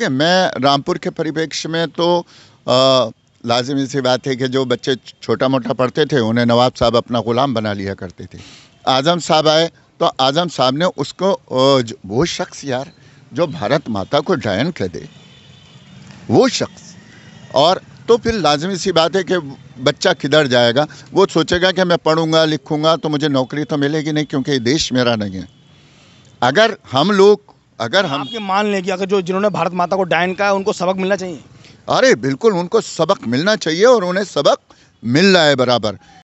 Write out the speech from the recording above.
देखिए मैं रामपुर के परिप्रेक्ष्य में तो लाजिमी सी बात है कि जो बच्चे छोटा मोटा पढ़ते थे उन्हें नवाब साहब अपना ग़ुलाम बना लिया करते थे आज़म साहब आए तो आज़म साहब ने उसको वो शख्स यार जो भारत माता को डायन कह दे वो शख्स और तो फिर लाजमी सी बात है कि बच्चा किधर जाएगा वो सोचेगा कि मैं पढ़ूंगा लिखूंगा तो मुझे नौकरी तो मिलेगी नहीं क्योंकि देश मेरा नहीं है अगर हम लोग अगर हम आपके मान लें कि अगर जो जिन्होंने भारत माता को डायन का है उनको सबक मिलना चाहिए अरे बिल्कुल उनको सबक मिलना चाहिए और उन्हें सबक मिल रहा है बराबर